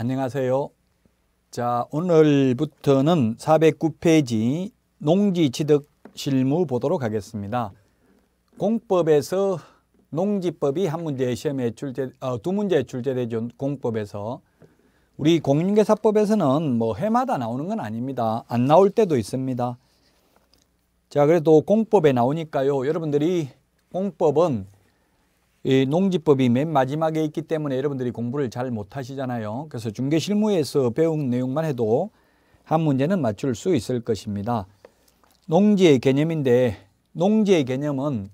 안녕하세요. 자, 오늘부터는 409페이지 농지 취득 실무 보도록 하겠습니다. 공법에서 농지법이 한 문제 시험에 출제 어, 두 문제 출제되죠. 공법에서 우리 공인계사법에서는 뭐 해마다 나오는 건 아닙니다. 안 나올 때도 있습니다. 자, 그래도 공법에 나오니까요. 여러분들이 공법은 이 농지법이 맨 마지막에 있기 때문에 여러분들이 공부를 잘 못하시잖아요. 그래서 중개실무에서 배운 내용만 해도 한 문제는 맞출 수 있을 것입니다. 농지의 개념인데 농지의 개념은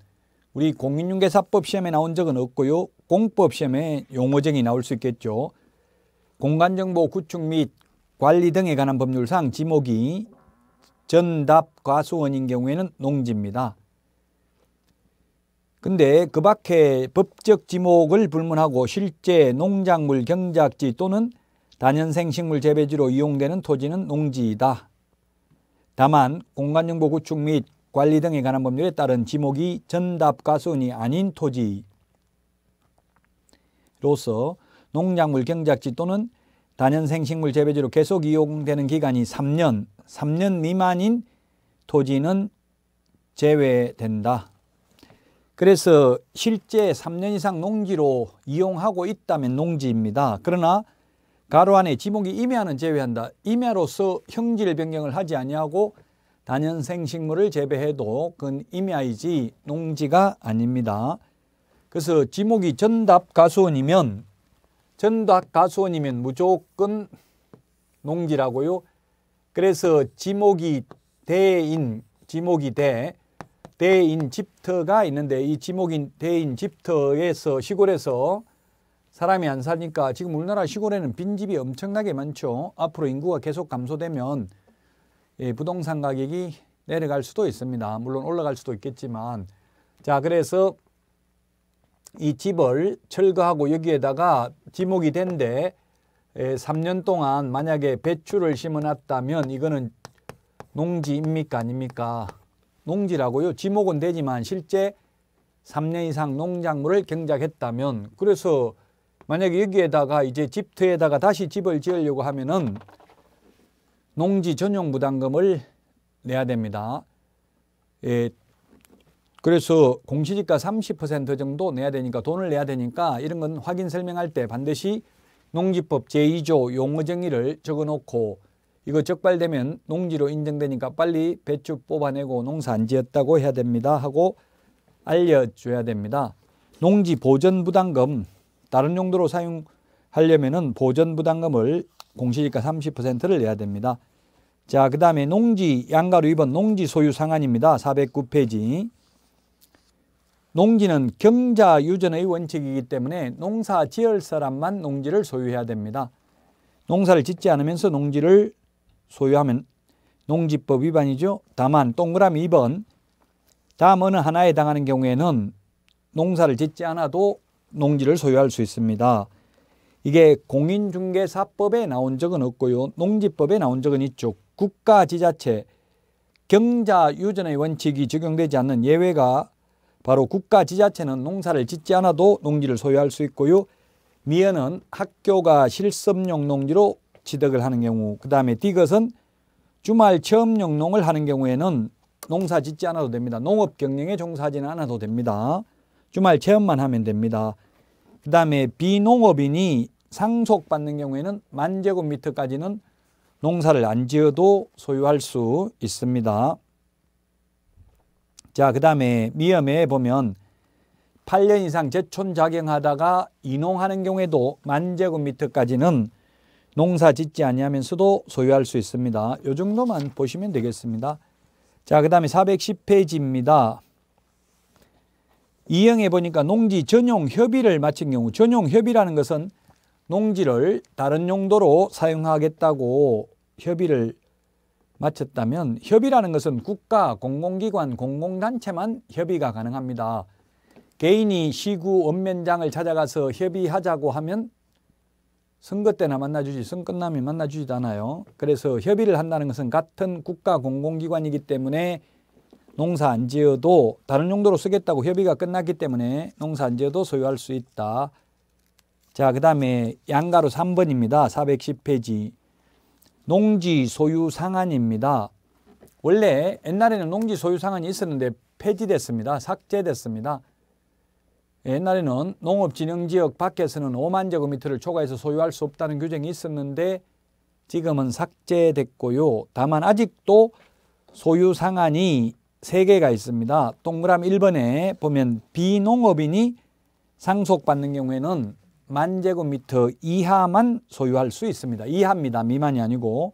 우리 공인중개사법 시험에 나온 적은 없고요. 공법 시험에 용어정이 나올 수 있겠죠. 공간정보 구축 및 관리 등에 관한 법률상 지목이 전답 과수원인 경우에는 농지입니다. 근데 그 밖에 법적 지목을 불문하고 실제 농작물 경작지 또는 단연생 식물 재배지로 이용되는 토지는 농지이다. 다만 공간정보 구축 및 관리 등에 관한 법률에 따른 지목이 전답과순이 아닌 토지로서 농작물 경작지 또는 단연생 식물 재배지로 계속 이용되는 기간이 3년, 3년 미만인 토지는 제외된다. 그래서 실제 3년 이상 농지로 이용하고 있다면 농지입니다. 그러나 가로 안에 지목이 임야는 제외한다. 임야로서 형질 변경을 하지 아니하고 단연생 식물을 재배해도 그건 임야이지 농지가 아닙니다. 그래서 지목이 전답 가수원이면 전답 가수원이면 무조건 농지라고요. 그래서 지목이 대인 지목이 대 대인집터가 있는데 이 지목인 대인집터에서 시골에서 사람이 안 사니까 지금 우리나라 시골에는 빈집이 엄청나게 많죠. 앞으로 인구가 계속 감소되면 예, 부동산 가격이 내려갈 수도 있습니다. 물론 올라갈 수도 있겠지만 자 그래서 이 집을 철거하고 여기에다가 지목이 된데 3년 예, 동안 만약에 배추를 심어놨다면 이거는 농지입니까 아닙니까? 농지라고요. 지목은 되지만 실제 3년 이상 농작물을 경작했다면 그래서 만약에 여기에다가 이제 집터에다가 다시 집을 지으려고 하면은 농지 전용 부담금을 내야 됩니다. 예, 그래서 공시지가 30% 정도 내야 되니까 돈을 내야 되니까 이런 건 확인 설명할 때 반드시 농지법 제2조 용어 정의를 적어놓고 이거 적발되면 농지로 인정되니까 빨리 배추 뽑아내고 농사 안 지었다고 해야 됩니다 하고 알려줘야 됩니다. 농지 보전부담금 다른 용도로 사용하려면 보전부담금을 공시지가 30%를 내야 됩니다. 자, 그 다음에 농지 양가로 입은 농지 소유 상한입니다. 409페이지. 농지는 경자 유전의 원칙이기 때문에 농사 지을 사람만 농지를 소유해야 됩니다. 농사를 짓지 않으면서 농지를 소유하면 농지법 위반이죠. 다만 동그라미 2번 다음 어느 하나에 해당하는 경우에는 농사를 짓지 않아도 농지를 소유할 수 있습니다. 이게 공인중개사법에 나온 적은 없고요. 농지법에 나온 적은 있죠. 국가 지자체 경자유전의 원칙이 적용되지 않는 예외가 바로 국가 지자체는 농사를 짓지 않아도 농지를 소유할 수 있고요. 미연은 학교가 실습용 농지로 취득을 하는 경우 그 다음에 디귿은 주말 체험용농을 하는 경우에는 농사 짓지 않아도 됩니다. 농업 경영에 종사하지는 않아도 됩니다. 주말 체험만 하면 됩니다. 그 다음에 비농업인이 상속받는 경우에는 만제곱미터까지는 농사를 안 지어도 소유할 수 있습니다. 자, 그 다음에 미엄에 보면 8년 이상 제촌 작용하다가 이농하는 경우에도 만제곱미터까지는 농사 짓지 아니하면서도 소유할 수 있습니다. 요 정도만 보시면 되겠습니다. 자, 그 다음에 410페이지입니다. 이행해 보니까 농지 전용 협의를 마친 경우 전용 협의라는 것은 농지를 다른 용도로 사용하겠다고 협의를 마쳤다면 협의라는 것은 국가, 공공기관, 공공단체만 협의가 가능합니다. 개인이 시구, 읍면장을 찾아가서 협의하자고 하면 선거 때나 만나주지 선 끝나면 만나주지도 않아요. 그래서 협의를 한다는 것은 같은 국가 공공기관이기 때문에 농사 안 지어도 다른 용도로 쓰겠다고 협의가 끝났기 때문에 농사 안 지어도 소유할 수 있다. 자, 그 다음에 양가로 3번입니다. 410페이지. 농지 소유 상한입니다. 원래 옛날에는 농지 소유 상한이 있었는데 폐지됐습니다. 삭제됐습니다. 옛날에는 농업진흥지역 밖에서는 5만 제곱미터를 초과해서 소유할 수 없다는 규정이 있었는데 지금은 삭제됐고요. 다만 아직도 소유 상한이 3개가 있습니다. 동그라미 1번에 보면 비농업인이 상속받는 경우에는 만 제곱미터 이하만 소유할 수 있습니다. 이하입니다. 미만이 아니고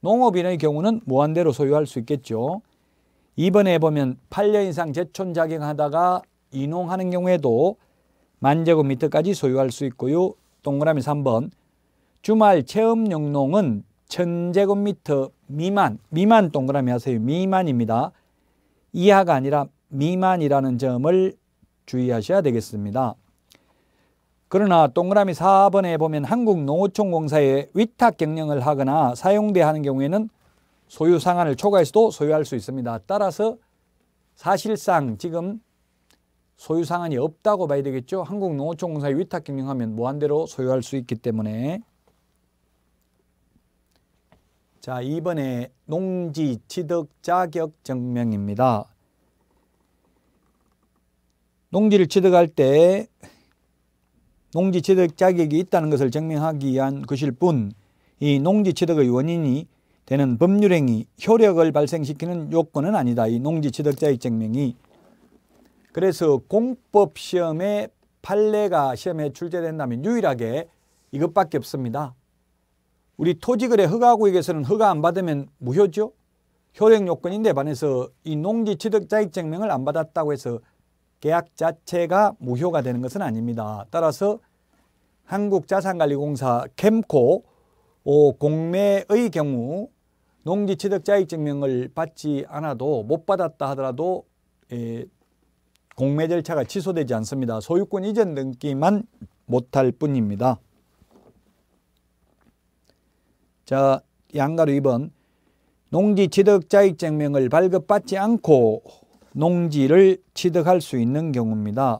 농업인의 경우는 무한대로 소유할 수 있겠죠. 2번에 보면 8년 이상 제촌 작용하다가 인용하는 경우에도 만제곱미터까지 소유할 수 있고요. 동그라미 3번 주말 체험 영농은 천제곱미터 미만, 미만 동그라미 하세요. 미만입니다. 이하가 아니라 미만이라는 점을 주의하셔야 되겠습니다. 그러나 동그라미 4번에 보면 한국농어촌공사에 위탁 경영을 하거나 사용대하는 경우에는 소유 상한을 초과해서도 소유할 수 있습니다. 따라서 사실상 지금 소유 상한이 없다고 봐야 되겠죠. 한국농어촌공사에 위탁 경영하면 무한대로 소유할 수 있기 때문에 자 이번에 농지 취득 자격 증명입니다. 농지를 취득할 때 농지 취득 자격이 있다는 것을 증명하기 위한 것일 뿐 이 농지 취득의 원인이 되는 법률행위 효력을 발생시키는 요건은 아니다. 이 농지 취득 자격 증명이 그래서 공법 시험에 판례가 시험에 출제된다면 유일하게 이것밖에 없습니다. 우리 토지거래 허가구역에서는 허가 안 받으면 무효죠. 효력 요건인데 반해서 이 농지 취득 자익 증명을 안 받았다고 해서 계약 자체가 무효가 되는 것은 아닙니다. 따라서 한국자산관리공사 캠코 공매의 경우 농지 취득 자익 증명을 받지 않아도 못 받았다 하더라도 예, 공매 절차가 취소되지 않습니다. 소유권 이전 등기만 못할 뿐입니다. 자, 양가로 2번 농지 취득 자익증명을 발급받지 않고 농지를 취득할 수 있는 경우입니다.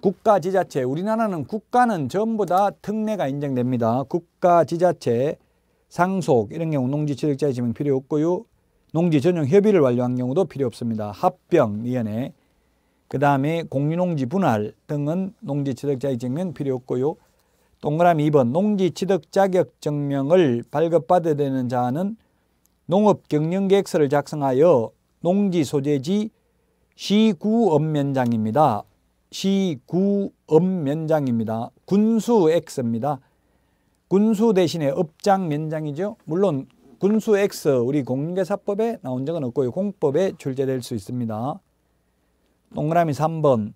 국가 지자체 우리나라는 국가는 전부 다 특례가 인정됩니다. 국가 지자체 상속 이런 경우 농지 취득자의 명 필요 없고요. 농지 전용 협의를 완료한 경우도 필요 없습니다. 합병 위원회 그 다음에 공유농지 분할 등은 농지취득자의 증명 필요 없고요. 동그라미 2번 농지취득자격증명을 발급받아야 되는 자는 농업경영계획서를 작성하여 농지 소재지 시구업면장입니다 시구읍면장입니다. 군수 X입니다. 군수 대신에 업장 면장이죠. 물론 군수 X 우리 공인사법에 나온 적은 없고요. 공법에 출제될 수 있습니다. 동그라미 3번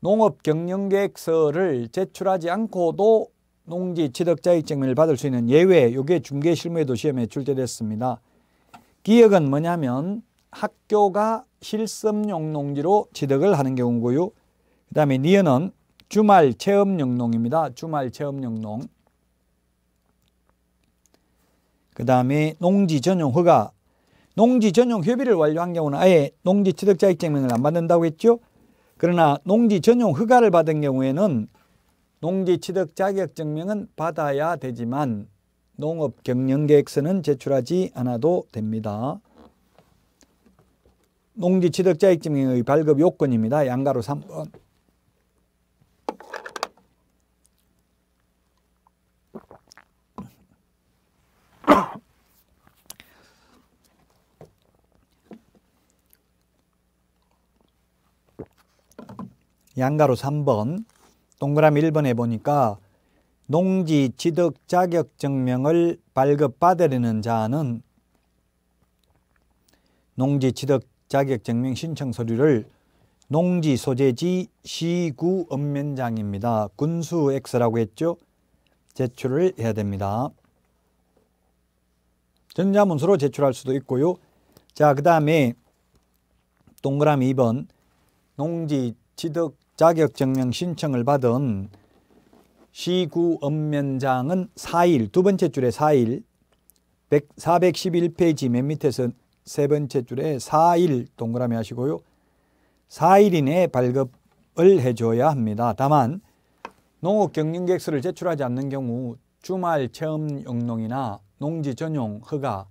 농업경영계획서를 제출하지 않고도 농지 취득자격증을 받을 수 있는 예외 요게 중개실무에도 시험에 출제됐습니다. 기역은 뭐냐면 학교가 실습용 농지로 취득을 하는 경우고요. 그 다음에 니은은 주말 체험용 농입니다. 주말 체험용 농. 그 다음에 농지 전용 허가 농지 전용 협의를 완료한 경우는 아예 농지 취득 자격증명을 안 받는다고 했죠. 그러나 농지 전용 허가를 받은 경우에는 농지 취득 자격증명은 받아야 되지만 농업 경영계획서는 제출하지 않아도 됩니다. 농지 취득 자격증명의 발급 요건입니다. 양가로 3번. 양가로 3번 동그라미 1번에 보니까 농지 취득 자격 증명을 발급받으려는 자는 농지 취득 자격 증명 신청 서류를 농지 소재지 시구 읍면장입니다. 군수 X라고 했죠. 제출을 해야 됩니다. 전자문서로 제출할 수도 있고요. 자, 그 다음에 동그라미 2번 농지 취득 자격증명 신청을 받은 시구 읍면장은 4일, 두 번째 줄에 4일, 411페이지 맨 밑에서 세 번째 줄에 4일 동그라미 하시고요. 4일 이내에 발급을 해줘야 합니다. 다만 농업경영계획서를 제출하지 않는 경우 주말 체험 용농이나 농지 전용 허가,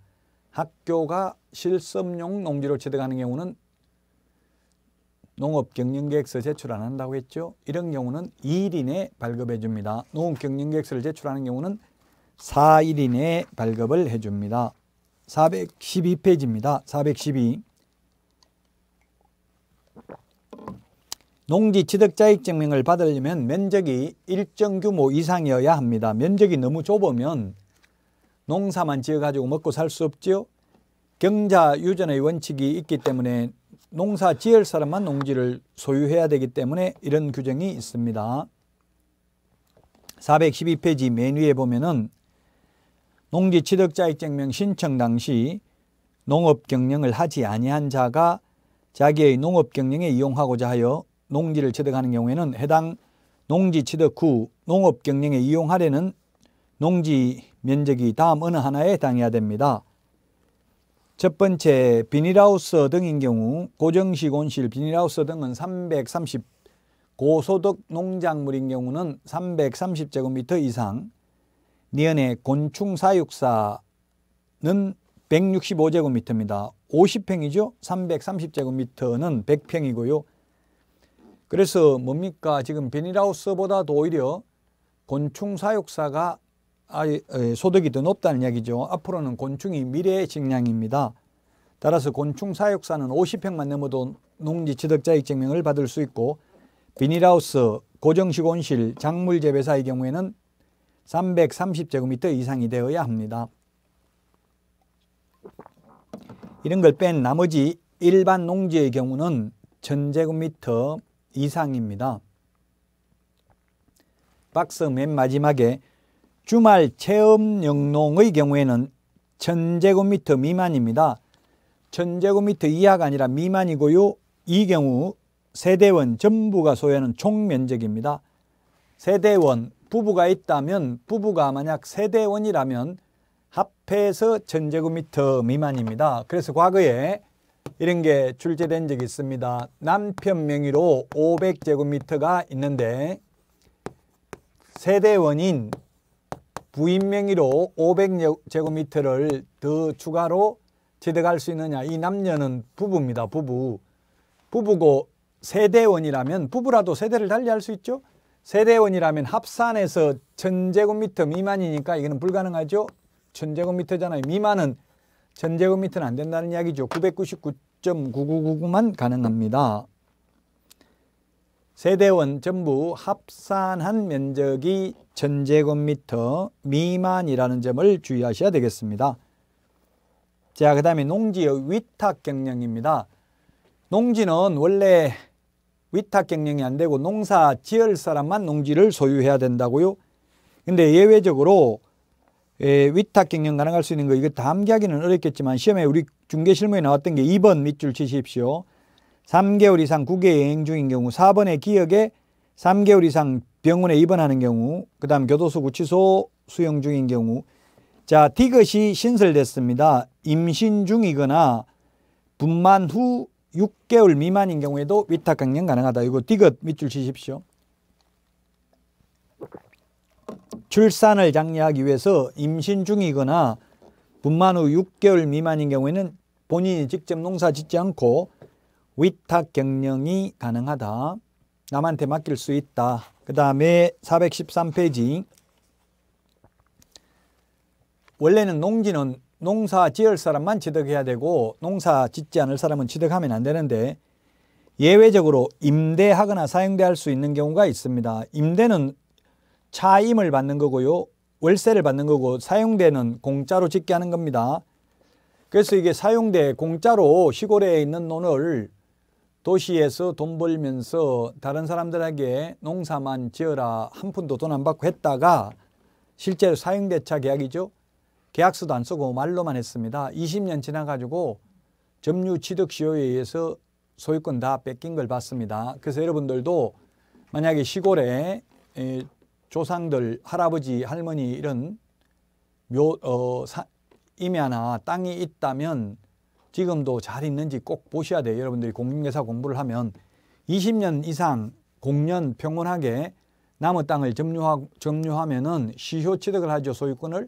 학교가 실습용 농지로 취득하는 경우는 농업경영계획서 제출 안 한다고 했죠. 이런 경우는 2일 이내에 발급해 줍니다. 농업경영계획서를 제출하는 경우는 4일 이내에 발급을 해 줍니다. 412페이지입니다. 412 농지 취득자익 증명을 받으려면 면적이 일정 규모 이상이어야 합니다. 면적이 너무 좁으면 농사만 지어가지고 먹고 살 수없죠 경자 유전의 원칙이 있기 때문에 농사 지을 사람만 농지를 소유해야 되기 때문에 이런 규정이 있습니다. 412페이지 맨 위에 보면은 농지 취득자익증명 신청 당시 농업 경영을 하지 아니한 자가 자기의 농업 경영에 이용하고자 하여 농지를 취득하는 경우에는 해당 농지 취득 후 농업 경영에 이용하려는 농지 면적이 다음 어느 하나에 당해야 됩니다. 첫 번째 비닐하우스 등인 경우 고정시공실 비닐하우스 등은 330 고소득 농작물인 경우는 330제곱미터 이상 니은의 곤충사육사는 165제곱미터입니다. 50평이죠. 330제곱미터는 100평이고요. 그래서 뭡니까 지금 비닐하우스보다도 오히려 곤충사육사가 예, 소득이 더 높다는 이야기죠. 앞으로는 곤충이 미래의 식량입니다. 따라서 곤충 사육사는 50평만 넘어도 농지 취득자익 증명을 받을 수 있고 비닐하우스, 고정식 온실, 작물 재배사의 경우에는 330제곱미터 이상이 되어야 합니다. 이런 걸 뺀 나머지 일반 농지의 경우는 1000제곱미터 이상입니다. 박스 맨 마지막에 주말 체험 영농의 경우에는 1제곱미터 미만입니다. 1제곱미터 이하가 아니라 미만이고요. 이 경우 세대원 전부가 소유하는 총면적입니다. 세대원 부부가 있다면 부부가 만약 세대원이라면 합해서 1제곱미터 미만입니다. 그래서 과거에 이런 게 출제된 적이 있습니다. 남편 명의로 500제곱미터가 있는데 세대원인 부인 명의로 500제곱미터를 더 추가로 취득할 수 있느냐 이 남녀는 부부입니다 부부 부부고 세대원이라면 부부라도 세대를 달리할 수 있죠 세대원이라면 합산해서 천제곱미터 미만이니까 이거는 불가능하죠 천제곱미터잖아요 미만은 천제곱미터는 안 된다는 이야기죠 999.9999만 가능합니다 세대원 전부 합산한 면적이 전제곱미터 미만이라는 점을 주의하셔야 되겠습니다. 자, 그 다음에 농지의 위탁 경영입니다. 농지는 원래 위탁 경영이 안 되고 농사 지을 사람만 농지를 소유해야 된다고요. 근데 예외적으로 예, 위탁 경영 가능할 수 있는 거 이거 담기하기는 어렵겠지만 시험에 우리 중개 실무에 나왔던 게 2번 밑줄 치십시오. 3개월 이상 국외 여행 중인 경우 4번의 기억에 3개월 이상 병원에 입원하는 경우 그 다음 교도소 구치소 수용 중인 경우 자 디귿이 신설됐습니다. 임신 중이거나 분만 후 6개월 미만인 경우에도 위탁 강령 가능하다. 이거 디귿 밑줄 치십시오. 출산을 장려하기 위해서 임신 중이거나 분만 후 6개월 미만인 경우에는 본인이 직접 농사 짓지 않고 위탁 경영이 가능하다. 남한테 맡길 수 있다. 그 다음에 413페이지 원래는 농지는 농사 지을 사람만 취득해야 되고 농사 짓지 않을 사람은 취득하면 안 되는데 예외적으로 임대하거나 사용될수 있는 경우가 있습니다. 임대는 차임을 받는 거고요. 월세를 받는 거고 사용되는 공짜로 짓게 하는 겁니다. 그래서 이게 사용대 공짜로 시골에 있는 논을 도시에서 돈 벌면서 다른 사람들에게 농사만 지어라 한 푼도 돈 안 받고 했다가 실제로 사용대차 계약이죠. 계약서도 안 쓰고 말로만 했습니다. 20년 지나가지고 점유 취득 시효에 의해서 소유권 다 뺏긴 걸 봤습니다. 그래서 여러분들도 만약에 시골에 조상들, 할아버지, 할머니 이런 묘, 어, 사, 임야나 땅이 있다면 지금도 잘 있는지 꼭 보셔야 돼요. 여러분들이 공인회사 공부를 하면 20년 이상 공년 평온하게 남의 땅을 점유하, 점유하면은 시효 취득을 하죠. 소유권을.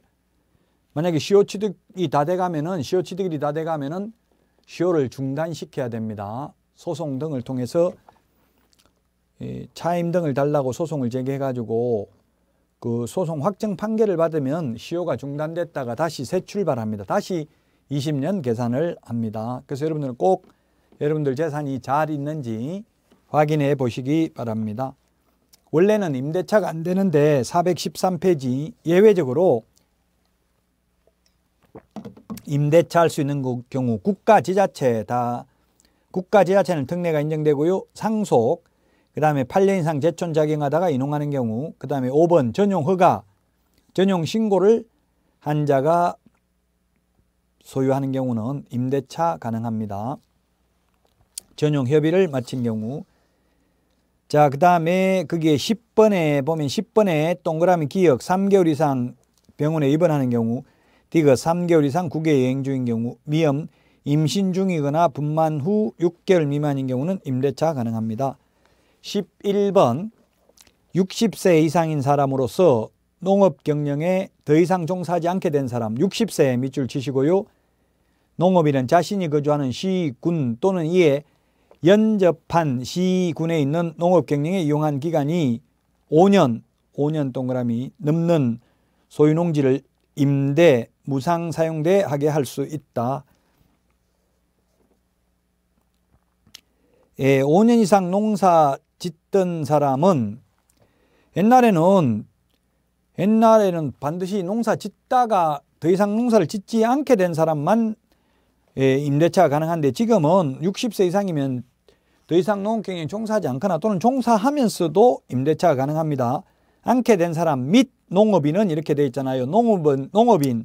만약에 시효 취득이 다 돼가면은 시효 취득이 다 돼가면은 시효를 중단시켜야 됩니다. 소송 등을 통해서 차임 등을 달라고 소송을 제기해가지고 그 소송 확정 판결을 받으면 시효가 중단됐다가 다시 새 출발합니다. 다시 20년 계산을 합니다. 그래서 여러분들은 꼭 여러분들 재산이 잘 있는지 확인해 보시기 바랍니다. 원래는 임대차가 안 되는데 413페이지 예외적으로 임대차 할 수 있는 경우 국가 지자체 다 국가 지자체는 특례가 인정되고요. 상속, 그 다음에 8년 이상 재촌 작용하다가 이농하는 경우, 그 다음에 5번 전용 허가, 전용 신고를 한 자가 소유하는 경우는 임대차 가능합니다. 전용 협의를 마친 경우 자, 그 다음에 그게 10번에 보면 10번에 동그라미 기억 3개월 이상 병원에 입원하는 경우 디귿 3개월 이상 국외 여행 중인 경우 미염 임신 중이거나 분만 후 6개월 미만인 경우는 임대차 가능합니다. 11번 60세 이상인 사람으로서 농업 경영에 더 이상 종사하지 않게 된 사람 60세에 밑줄 치시고요. 농업인은 자신이 거주하는 시군 또는 이에 연접한 시군에 있는 농업 경영에 이용한 기간이 5년, 5년 동그라미 넘는 소유 농지를 임대, 무상 사용대 하게 할 수 있다. 예, 5년 이상 농사 짓던 사람은 옛날에는 옛날에는 반드시 농사 짓다가 더 이상 농사를 짓지 않게 된 사람만 예, 임대차가 가능한데 지금은 60세 이상이면 더 이상 농업경에 종사하지 않거나 또는 종사하면서도 임대차가 가능합니다. 않게 된 사람 및 농업인은 이렇게 돼 있잖아요. 농업은 농업인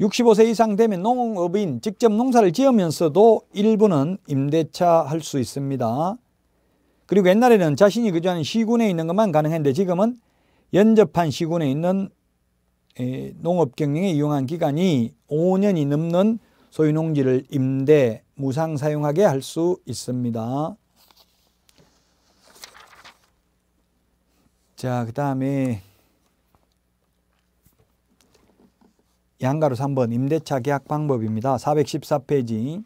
65세 이상 되면 농업인 직접 농사를 지으면서도 일부는 임대차 할 수 있습니다. 그리고 옛날에는 자신이 그전 시군에 있는 것만 가능했는데 지금은 연접한 시군에 있는 농업경영에 이용한 기간이 5년이 넘는 소유농지를 임대, 무상 사용하게 할 수 있습니다. 자, 그 다음에 양가로 3번 임대차 계약 방법입니다. 414페이지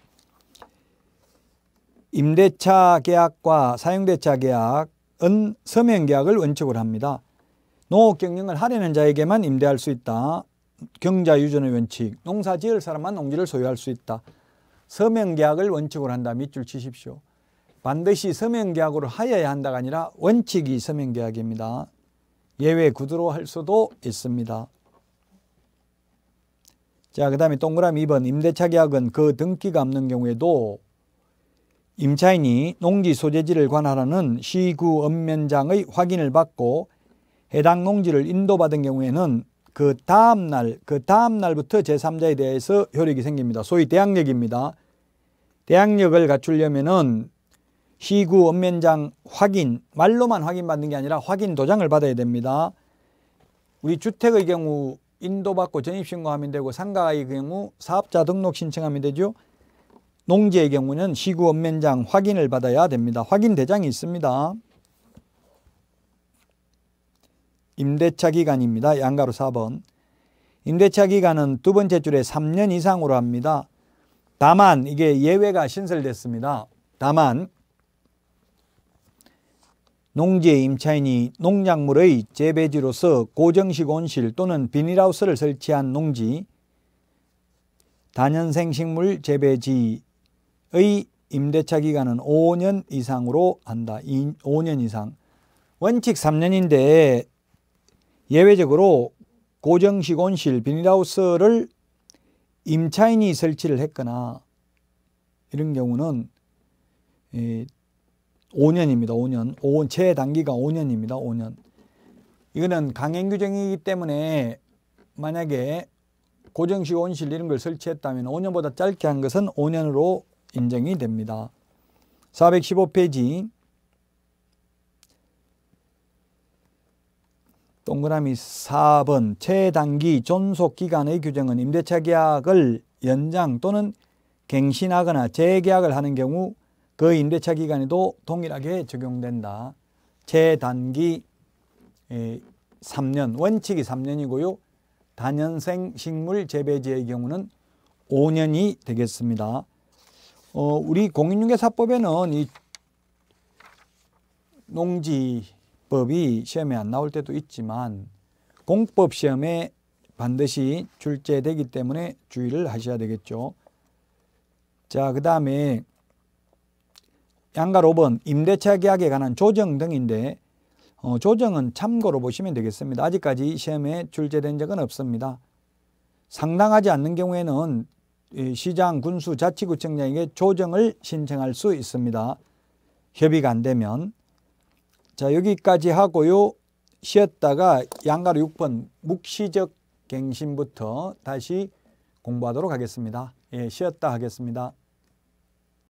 임대차 계약과 사용대차 계약은 서면 계약을 원칙으로 합니다. 농업 경영을 하려는 자에게만 임대할 수 있다. 경자 유전의 원칙. 농사 지을 사람만 농지를 소유할 수 있다. 서명 계약을 원칙으로 한다. 밑줄 치십시오. 반드시 서명 계약으로 하여야 한다가 아니라 원칙이 서명 계약입니다. 예외 구두로 할 수도 있습니다. 자, 그 다음에 동그라미 2번 임대차 계약은 그 등기가 없는 경우에도 임차인이 농지 소재지를 관할하는 시구 읍면장의 확인을 받고 해당 농지를 인도받은 경우에는 그 다음 날, 그 다음 날부터 제3자에 대해서 효력이 생깁니다. 소위 대항력입니다. 대항력을 갖추려면은 시구 읍면장 확인, 말로만 확인받는 게 아니라 확인 도장을 받아야 됩니다. 우리 주택의 경우 인도받고 전입신고하면 되고 상가의 경우 사업자 등록 신청하면 되죠. 농지의 경우는 시구 읍면장 확인을 받아야 됩니다. 확인 대장이 있습니다. 임대차 기간입니다. 양가로 4번. 임대차 기간은 두 번째 줄에 3년 이상으로 합니다. 다만 이게 예외가 신설됐습니다. 다만 농지의 임차인이 농작물의 재배지로서 고정식 온실 또는 비닐하우스를 설치한 농지 단연생 식물 재배지의 임대차 기간은 5년 이상으로 한다. 5년 이상. 원칙 3년인데 예외적으로 고정식 온실 비닐하우스를 임차인이 설치를 했거나 이런 경우는 5년입니다. 5년. 5년. 단기가 5년입니다. 5년. 이거는 강행 규정이기 때문에 만약에 고정식 온실 이런 걸 설치했다면 5년보다 짧게 한 것은 5년으로 인정이 됩니다. 415페이지 동그라미 4번 최단기 존속기간의 규정은 임대차 계약을 연장 또는 갱신하거나 재계약을 하는 경우 그 임대차 기간에도 동일하게 적용된다. 최단기 3년, 원칙이 3년이고요. 단연생 식물 재배지의 경우는 5년이 되겠습니다. 어, 우리 공인중개사법에는 이 농지 법이 시험에 안 나올 때도 있지만 공법 시험에 반드시 출제되기 때문에 주의를 하셔야 되겠죠. 자, 그 다음에 양가 5번 임대차 계약에 관한 조정 등인데 어, 조정은 참고로 보시면 되겠습니다. 아직까지 시험에 출제된 적은 없습니다. 상당하지 않는 경우에는 시장, 군수, 자치구청장에게 조정을 신청할 수 있습니다. 협의가 안 되면 자 여기까지 하고요. 쉬었다가 양가로 6번 묵시적 갱신부터 다시 공부하도록 하겠습니다. 예, 쉬었다 하겠습니다.